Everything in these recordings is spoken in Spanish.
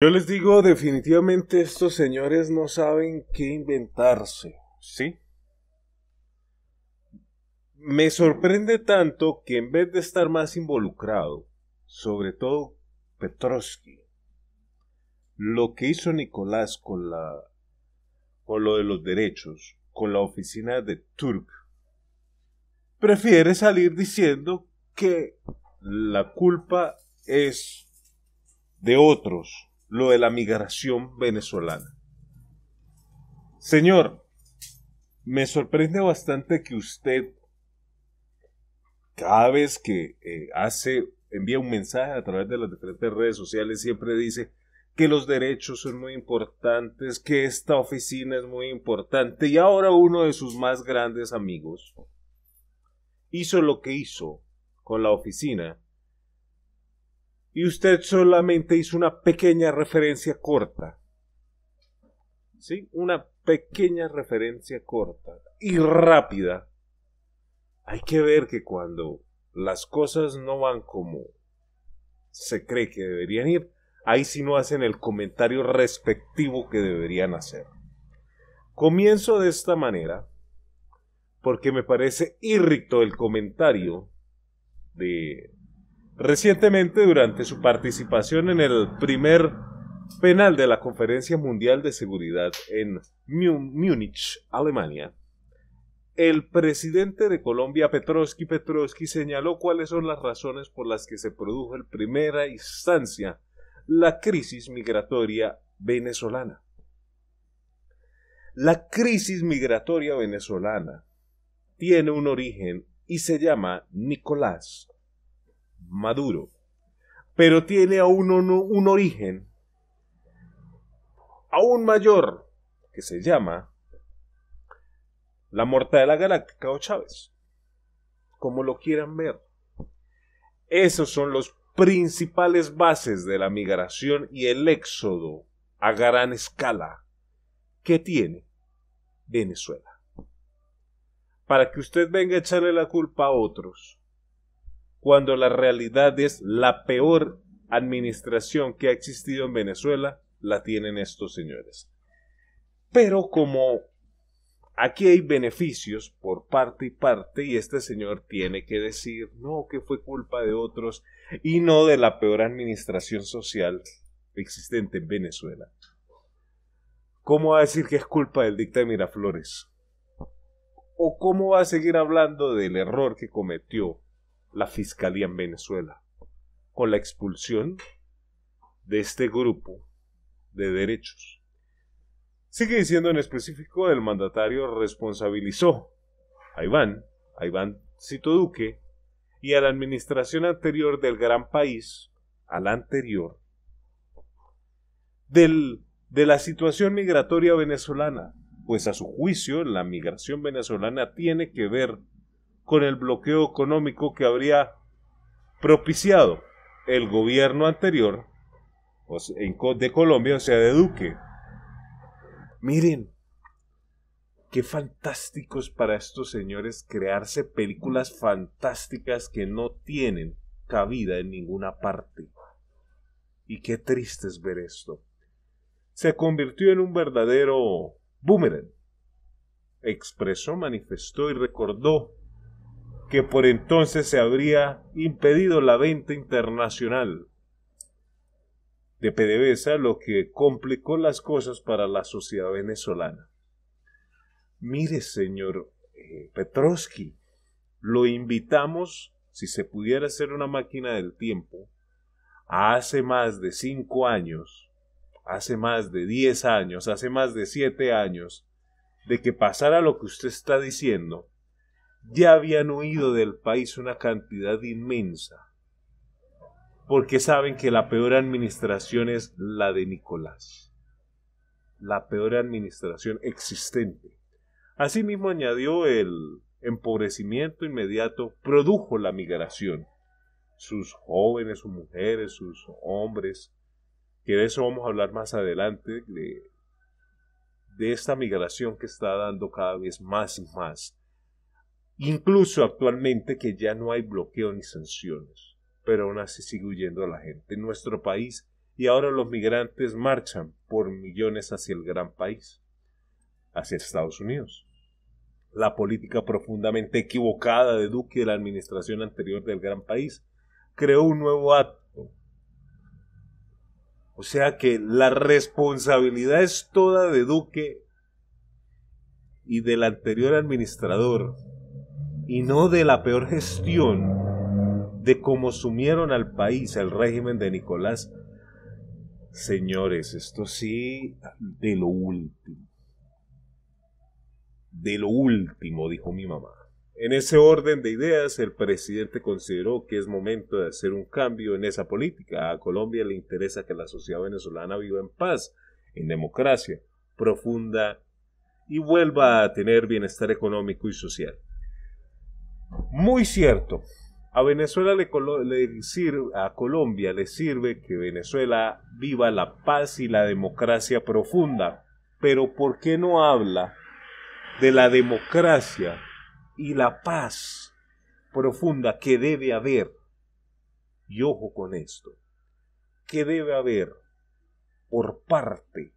Yo les digo, definitivamente estos señores no saben qué inventarse, ¿sí? Me sorprende tanto que en vez de estar más involucrado, sobre todo Petrovsky, lo que hizo Nicolás con la con lo de los derechos, con la oficina de Turk, prefiere salir diciendo que la culpa es de otros lo de la migración venezolana. Señor, me sorprende bastante que usted cada vez que eh, hace envía un mensaje a través de las diferentes redes sociales siempre dice que los derechos son muy importantes, que esta oficina es muy importante y ahora uno de sus más grandes amigos hizo lo que hizo con la oficina y usted solamente hizo una pequeña referencia corta. ¿Sí? Una pequeña referencia corta y rápida. Hay que ver que cuando las cosas no van como se cree que deberían ir, ahí sí no hacen el comentario respectivo que deberían hacer. Comienzo de esta manera porque me parece irrito el comentario de Recientemente, durante su participación en el primer penal de la Conferencia Mundial de Seguridad en Múnich, Alemania, el presidente de Colombia, Petroski Petroski, señaló cuáles son las razones por las que se produjo en primera instancia la crisis migratoria venezolana. La crisis migratoria venezolana tiene un origen y se llama Nicolás maduro, pero tiene aún un, origen aún mayor que se llama la de la galáctica o Chávez, como lo quieran ver. Esos son los principales bases de la migración y el éxodo a gran escala que tiene Venezuela. Para que usted venga a echarle la culpa a otros, cuando la realidad es la peor administración que ha existido en Venezuela, la tienen estos señores. Pero como aquí hay beneficios por parte y parte y este señor tiene que decir, no, que fue culpa de otros y no de la peor administración social existente en Venezuela. ¿Cómo va a decir que es culpa del dicta de Miraflores? ¿O cómo va a seguir hablando del error que cometió la fiscalía en Venezuela con la expulsión de este grupo de derechos. Sigue diciendo en específico, el mandatario responsabilizó a Iván, a Iván Cito Duque, y a la administración anterior del gran país, a la anterior, del, de la situación migratoria venezolana, pues a su juicio la migración venezolana tiene que ver con el bloqueo económico que habría propiciado el gobierno anterior de Colombia, o sea, de Duque. Miren, qué fantásticos para estos señores crearse películas fantásticas que no tienen cabida en ninguna parte. Y qué triste es ver esto. Se convirtió en un verdadero boomerang. Expresó, manifestó y recordó que por entonces se habría impedido la venta internacional de PDVSA, lo que complicó las cosas para la sociedad venezolana. Mire, señor eh, Petrovsky, lo invitamos, si se pudiera hacer una máquina del tiempo, hace más de cinco años, hace más de diez años, hace más de siete años, de que pasara lo que usted está diciendo, ya habían huido del país una cantidad inmensa, porque saben que la peor administración es la de Nicolás, la peor administración existente. Asimismo añadió el empobrecimiento inmediato, produjo la migración. Sus jóvenes, sus mujeres, sus hombres, que de eso vamos a hablar más adelante, de, de esta migración que está dando cada vez más y más Incluso actualmente que ya no hay bloqueo ni sanciones, pero aún así sigue huyendo la gente. En nuestro país y ahora los migrantes marchan por millones hacia el gran país, hacia Estados Unidos. La política profundamente equivocada de Duque y de la administración anterior del gran país creó un nuevo acto. O sea que la responsabilidad es toda de Duque y del anterior administrador y no de la peor gestión de cómo sumieron al país el régimen de Nicolás. Señores, esto sí de lo último. De lo último, dijo mi mamá. En ese orden de ideas, el presidente consideró que es momento de hacer un cambio en esa política. A Colombia le interesa que la sociedad venezolana viva en paz, en democracia profunda y vuelva a tener bienestar económico y social. Muy cierto. A Venezuela le, sirve, a Colombia le sirve que Venezuela viva la paz y la democracia profunda. Pero ¿por qué no habla de la democracia y la paz profunda que debe haber? Y ojo con esto, que debe haber por parte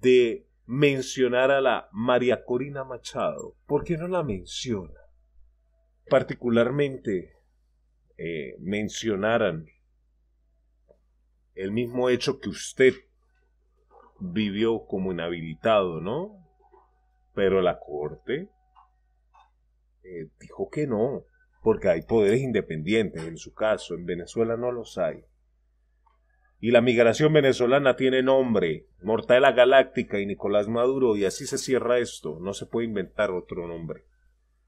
de mencionar a la María Corina Machado, ¿por qué no la menciona? Particularmente eh, mencionaran el mismo hecho que usted vivió como inhabilitado, ¿no? Pero la corte eh, dijo que no, porque hay poderes independientes en su caso, en Venezuela no los hay y la migración venezolana tiene nombre, Mortadela Galáctica y Nicolás Maduro, y así se cierra esto, no se puede inventar otro nombre.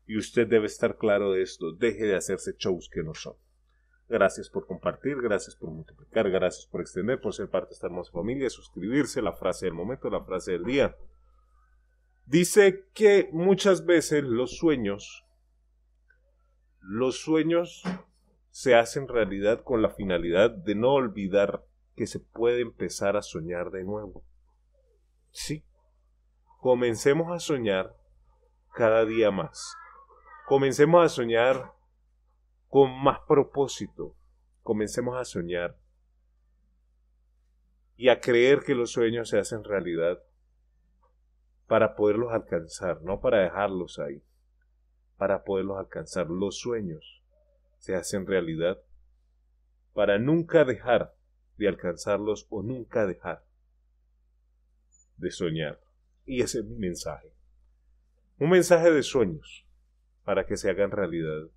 Y usted debe estar claro de esto, deje de hacerse shows que no son. Gracias por compartir, gracias por multiplicar, gracias por extender, por ser parte de esta hermosa familia, suscribirse, la frase del momento, la frase del día. Dice que muchas veces los sueños, los sueños se hacen realidad con la finalidad de no olvidar que se puede empezar a soñar de nuevo. Sí, comencemos a soñar cada día más. Comencemos a soñar con más propósito. Comencemos a soñar y a creer que los sueños se hacen realidad para poderlos alcanzar, no para dejarlos ahí, para poderlos alcanzar. Los sueños se hacen realidad para nunca dejar de alcanzarlos o nunca dejar de soñar. Y ese es mi mensaje. Un mensaje de sueños para que se hagan realidad.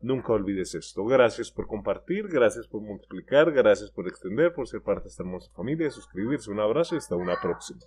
Nunca olvides esto. Gracias por compartir, gracias por multiplicar, gracias por extender, por ser parte de esta hermosa familia, suscribirse. Un abrazo y hasta una próxima.